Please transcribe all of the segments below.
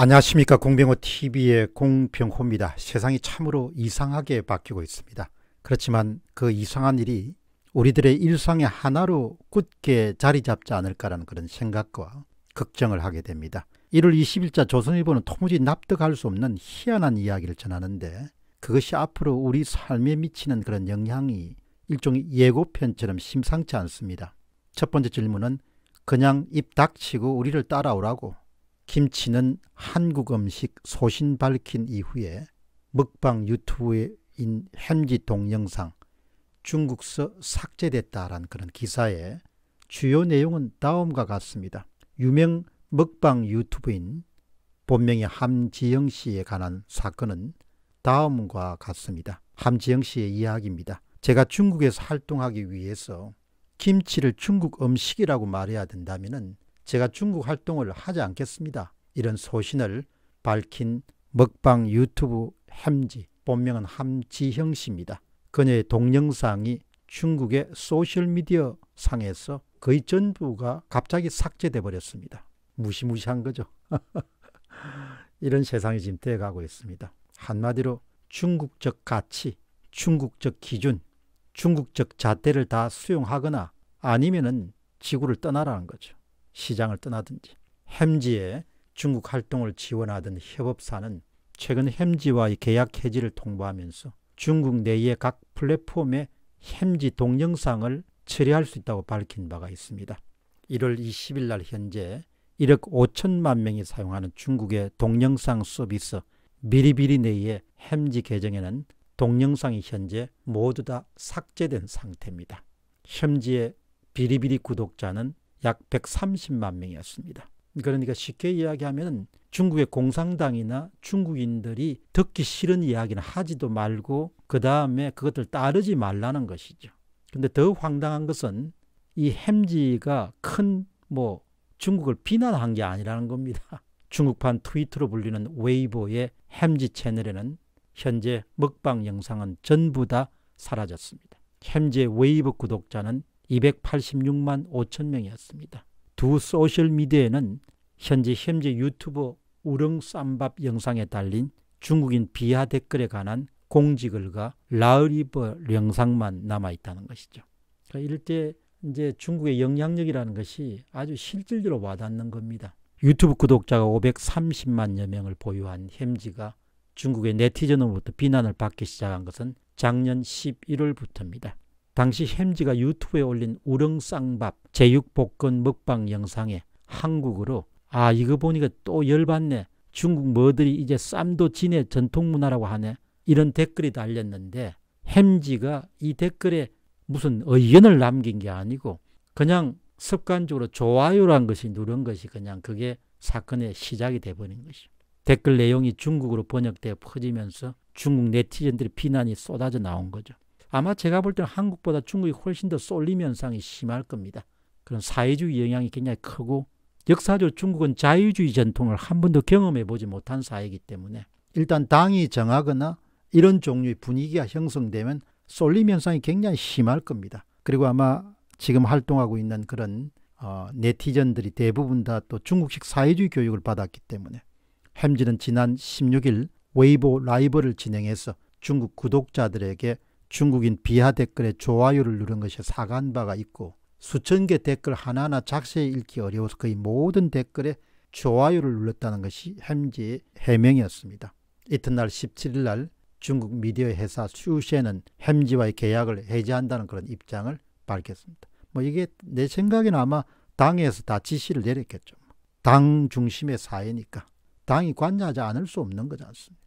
안녕하십니까 공병호 TV의 공병호입니다. 세상이 참으로 이상하게 바뀌고 있습니다. 그렇지만 그 이상한 일이 우리들의 일상의 하나로 굳게 자리 잡지 않을까라는 그런 생각과 걱정을 하게 됩니다. 1월 20일자 조선일보는 도무지 납득할 수 없는 희한한 이야기를 전하는데 그것이 앞으로 우리 삶에 미치는 그런 영향이 일종의 예고편처럼 심상치 않습니다. 첫 번째 질문은 그냥 입 닥치고 우리를 따라오라고 김치는 한국 음식 소신 밝힌 이후에 먹방 유튜브인 햄지 동영상 중국서 삭제됐다라는 그런 기사에 주요 내용은 다음과 같습니다. 유명 먹방 유튜브인 본명의 함지영 씨에 관한 사건은 다음과 같습니다. 함지영 씨의 이야기입니다. 제가 중국에서 활동하기 위해서 김치를 중국 음식이라고 말해야 된다면 제가 중국 활동을 하지 않겠습니다. 이런 소신을 밝힌 먹방 유튜브 햄지, 본명은 함지형 씨입니다. 그녀의 동영상이 중국의 소셜미디어 상에서 거의 전부가 갑자기 삭제돼 버렸습니다. 무시무시한 거죠. 이런 세상이 지금 되어가고 있습니다. 한마디로 중국적 가치, 중국적 기준, 중국적 잣대를 다 수용하거나 아니면은 지구를 떠나라는 거죠. 시장을 떠나든지 햄지의 중국 활동을 지원하던 협업사는 최근 햄지와의 계약 해지를 통보하면서 중국 내의 각 플랫폼에 햄지 동영상을 처리할 수 있다고 밝힌 바가 있습니다. 1월 20일 날 현재 1억 5천만 명이 사용하는 중국의 동영상 서비스 미리비리 내의 햄지 계정에는 동영상이 현재 모두 다 삭제된 상태입니다. 햄지의 비리비리 구독자는 약 130만 명이었습니다. 그러니까 쉽게 이야기하면 중국의 공산당이나 중국인들이 듣기 싫은 이야기는 하지도 말고 그 다음에 그것들 따르지 말라는 것이죠. 근데 더 황당한 것은 이 햄지가 큰 뭐 중국을 비난한 게 아니라는 겁니다. 중국판 트위터로 불리는 웨이보의 햄지 채널에는 현재 먹방 영상은 전부 다 사라졌습니다. 햄지의 웨이보 구독자는 286만 5천 명이었습니다. 두 소셜미디어에는 현재 현재 유튜브 우렁 쌈밥 영상에 달린 중국인 비하 댓글에 관한 공지글과 라을이버 영상만 남아있다는 것이죠. 그러니까 이럴 때 이제 중국의 영향력이라는 것이 아주 실질적으로 와닿는 겁니다. 유튜브 구독자가 530만여 명을 보유한 햄지가 중국의 네티즌으로부터 비난을 받기 시작한 것은 작년 11월부터입니다. 당시 햄지가 유튜브에 올린 우렁쌍밥 제육볶음 먹방 영상에 한국으로 아 이거 보니까 또 열받네 중국 뭐들이 이제 쌈도 진의 전통문화라고 하네 이런 댓글이 달렸는데 햄지가 이 댓글에 무슨 의견을 남긴 게 아니고 그냥 습관적으로 좋아요란 것이 누른 것이 그냥 그게 사건의 시작이 돼버린 것이죠. 댓글 내용이 중국으로 번역되어 퍼지면서 중국 네티즌들의 비난이 쏟아져 나온 거죠. 아마 제가 볼 때는 한국보다 중국이 훨씬 더 쏠림 현상이 심할 겁니다. 그런 사회주의 영향이 굉장히 크고 역사적으로 중국은 자유주의 전통을 한 번도 경험해 보지 못한 사회이기 때문에 일단 당이 정하거나 이런 종류의 분위기가 형성되면 쏠림 현상이 굉장히 심할 겁니다. 그리고 아마 지금 활동하고 있는 그런 어, 네티즌들이 대부분 다 또 중국식 사회주의 교육을 받았기 때문에 햄지는 지난 16일 웨이보 라이브를 진행해서 중국 구독자들에게 중국인 비하 댓글에 좋아요를 누른 것이 사과한 바가 있고 수천 개 댓글 하나하나 작세히 읽기 어려워서 거의 모든 댓글에 좋아요를 눌렀다는 것이 햄지의 해명이었습니다. 이튿날 17일 날 중국 미디어 회사 슈쉐는 햄지와의 계약을 해지한다는 그런 입장을 밝혔습니다. 뭐 이게 내 생각에는 아마 당에서 다 지시를 내렸겠죠. 당 중심의 사회니까 당이 관여하지 않을 수 없는 거지 않습니까?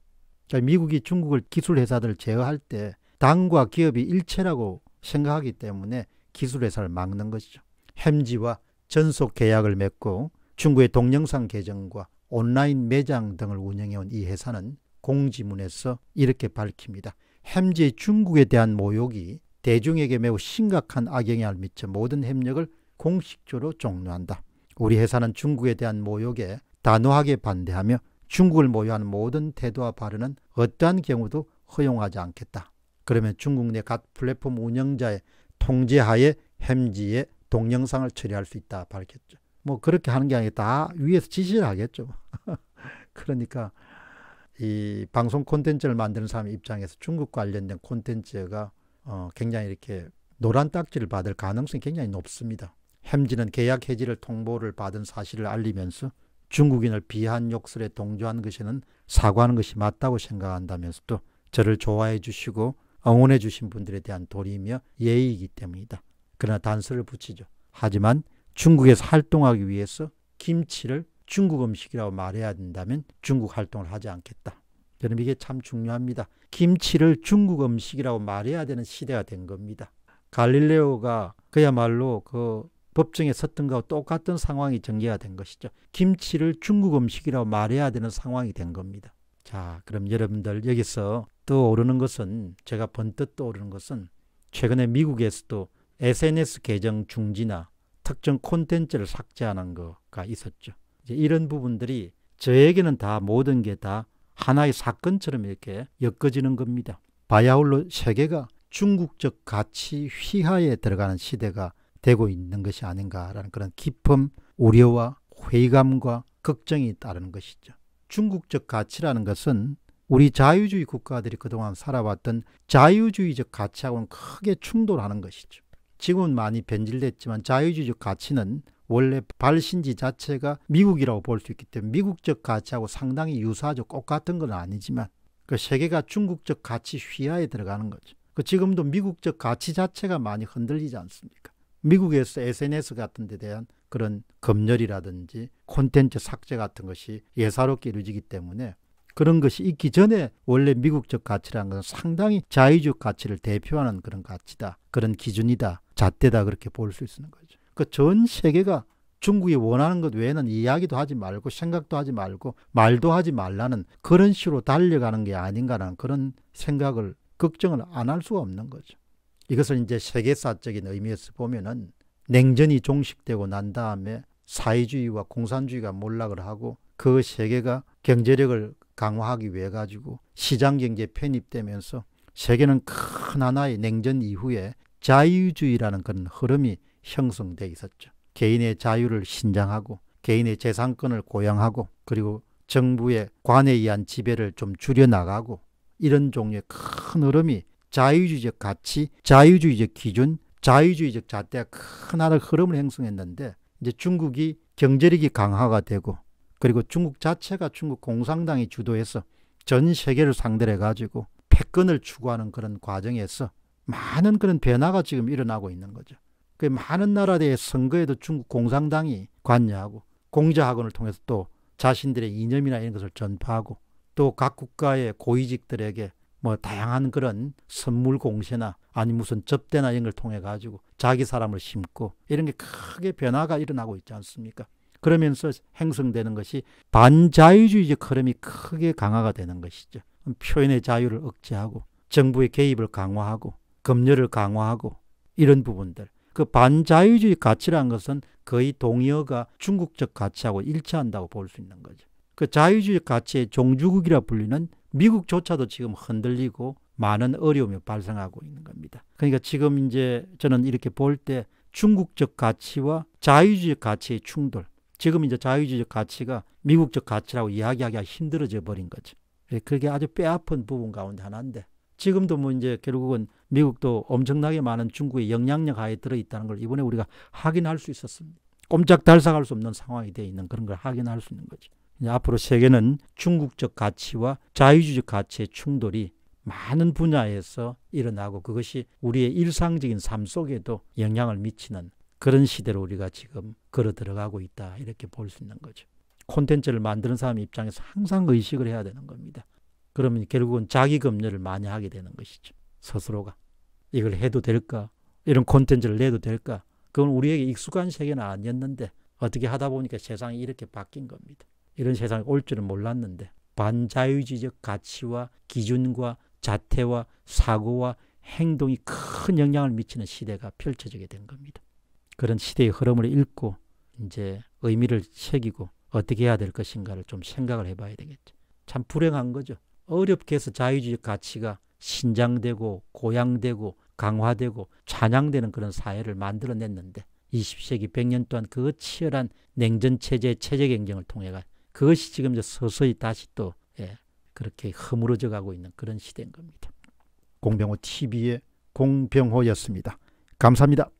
미국이 중국을 기술회사들을 제어할 때 당과 기업이 일체라고 생각하기 때문에 기술회사를 막는 것이죠. 햄지와 전속 계약을 맺고 중국의 동영상 계정과 온라인 매장 등을 운영해온 이 회사는 공지문에서 이렇게 밝힙니다. 햄지의 중국에 대한 모욕이 대중에게 매우 심각한 악영향을 미쳐 모든 협력을 공식적으로 종료한다. 우리 회사는 중국에 대한 모욕에 단호하게 반대하며 중국을 모욕하는 모든 태도와 발언은 어떠한 경우도 허용하지 않겠다. 그러면 중국 내 각 플랫폼 운영자의 통제하에 햄지의 동영상을 처리할 수 있다 밝혔죠. 뭐 그렇게 하는 게 아니라 다 아, 위에서 지시를 하겠죠. 그러니까 이 방송 콘텐츠를 만드는 사람 입장에서 중국 관련된 콘텐츠가 어 굉장히 이렇게 노란 딱지를 받을 가능성이 굉장히 높습니다. 햄지는 계약 해지를 통보를 받은 사실을 알리면서 중국인을 비한 욕설에 동조한 것에는 사과하는 것이 맞다고 생각한다면서 도 저를 좋아해 주시고 응원해 주신 분들에 대한 도리이며 예의이기 때문이다. 그러나 단서를 붙이죠. 하지만 중국에서 활동하기 위해서 김치를 중국 음식이라고 말해야 된다면 중국 활동을 하지 않겠다. 여러분 이게 참 중요합니다. 김치를 중국 음식이라고 말해야 되는 시대가 된 겁니다. 갈릴레오가 그야말로 그 법정에 섰던 것과 똑같은 상황이 전개가 된 것이죠. 김치를 중국 음식이라고 말해야 되는 상황이 된 겁니다. 자, 그럼 여러분들 여기서 떠오르는 것은 제가 번뜻 떠오르는 것은 최근에 미국에서도 SNS 계정 중지나 특정 콘텐츠를 삭제하는 거가 있었죠. 이제 이런 부분들이 저에게는 다 모든 게 다 하나의 사건처럼 이렇게 엮어지는 겁니다. 바야흐로 세계가 중국적 가치 휘하에 들어가는 시대가 되고 있는 것이 아닌가라는 그런 깊은 우려와 회의감과 걱정이 따르는 것이죠. 중국적 가치라는 것은 우리 자유주의 국가들이 그동안 살아왔던 자유주의적 가치하고는 크게 충돌하는 것이죠. 지금은 많이 변질됐지만 자유주의적 가치는 원래 발신지 자체가 미국이라고 볼 수 있기 때문에 미국적 가치하고 상당히 유사하죠. 꼭 같은 건 아니지만 그 세계가 중국적 가치 휘하에 들어가는 거죠. 그 지금도 미국적 가치 자체가 많이 흔들리지 않습니까? 미국에서 SNS 같은 데 대한 그런 검열이라든지 콘텐츠 삭제 같은 것이 예사롭게 이루어지기 때문에 그런 것이 있기 전에 원래 미국적 가치라는 것은 상당히 자유적 가치를 대표하는 그런 가치다. 그런 기준이다. 잣대다. 그렇게 볼 수 있는 거죠. 그 전 세계가 중국이 원하는 것 외에는 이야기도 하지 말고 생각도 하지 말고 말도 하지 말라는 그런 식으로 달려가는 게 아닌가라는 그런 생각을 걱정을 안 할 수가 없는 거죠. 이것을 이제 세계사적인 의미에서 보면은 냉전이 종식되고 난 다음에 사회주의와 공산주의가 몰락을 하고 그 세계가 경제력을 강화하기 위해 가지고 시장 경제 편입되면서 세계는 큰 하나의 냉전 이후에 자유주의라는 그런 흐름이 형성돼 있었죠. 개인의 자유를 신장하고 개인의 재산권을 고양하고 그리고 정부의 관에 의한 지배를 좀 줄여나가고 이런 종류의 큰 흐름이 자유주의적 가치, 자유주의적 기준, 자유주의적 잣대가 큰 하늘 나 흐름을 형성했는데 이제 중국이 경제력이 강화가 되고 그리고 중국 자체가 중국 공산당이 주도해서 전 세계를 상대해 로 가지고 패권을 추구하는 그런 과정에서 많은 그런 변화가 지금 일어나고 있는 거죠. 그 많은 나라들의 선거에도 중국 공산당이 관여하고 공자학원을 통해서 또 자신들의 이념이나 이런 것을 전파하고 또 각 국가의 고위직들에게 뭐 다양한 그런 선물 공세나 아니 무슨 접대나 이런 걸 통해 가지고 자기 사람을 심고 이런 게 크게 변화가 일어나고 있지 않습니까? 그러면서 행성되는 것이 반자유주의적 흐름이 크게 강화가 되는 것이죠. 표현의 자유를 억제하고 정부의 개입을 강화하고 검열을 강화하고 이런 부분들. 그 반자유주의 가치라는 것은 거의 동의어가 중국적 가치하고 일치한다고 볼 수 있는 거죠. 그 자유주의 가치의 종주국이라 불리는 미국조차도 지금 흔들리고 많은 어려움이 발생하고 있는 겁니다. 그러니까 지금 이제 저는 이렇게 볼 때 중국적 가치와 자유주의 가치의 충돌. 지금 이제 자유주의적 가치가 미국적 가치라고 이야기하기가 힘들어져 버린 거죠. 예, 그게 아주 뼈아픈 부분 가운데 하나인데 지금도 뭐 이제 결국은 미국도 엄청나게 많은 중국의 영향력 하에 들어있다는 걸 이번에 우리가 확인할 수 있었습니다. 꼼짝 달싹할 수 없는 상황이 되어 있는 그런 걸 확인할 수 있는 거죠. 앞으로 세계는 중국적 가치와 자유주의적 가치의 충돌이 많은 분야에서 일어나고 그것이 우리의 일상적인 삶 속에도 영향을 미치는 그런 시대로 우리가 지금 걸어 들어가고 있다 이렇게 볼 수 있는 거죠. 콘텐츠를 만드는 사람 입장에서 항상 의식을 해야 되는 겁니다. 그러면 결국은 자기 검열을 많이 하게 되는 것이죠. 스스로가 이걸 해도 될까? 이런 콘텐츠를 내도 될까? 그건 우리에게 익숙한 세계는 아니었는데 어떻게 하다 보니까 세상이 이렇게 바뀐 겁니다. 이런 세상에올 줄은 몰랐는데 반자유지적 가치와 기준과 자태와 사고와 행동이 큰 영향을 미치는 시대가 펼쳐지게 된 겁니다. 그런 시대의 흐름을 읽고 이제 의미를 새기고 어떻게 해야 될 것인가를 좀 생각을 해봐야 되겠죠. 참 불행한 거죠. 어렵게 해서 자유주의 적 가치가 신장되고 고양되고 강화되고 찬양되는 그런 사회를 만들어냈는데 20세기 100년 동안 그 치열한 냉전체제 의 체제 경쟁을 통해 그것이 지금 이제 서서히 다시 또 예, 그렇게 허물어져 가고 있는 그런 시대인 겁니다. 공병호 TV의 공병호였습니다. 감사합니다.